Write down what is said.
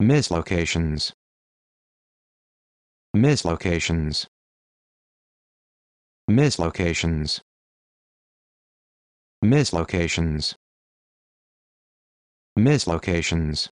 Mislocations. Mislocations. Mislocations. Mislocations. Mislocations.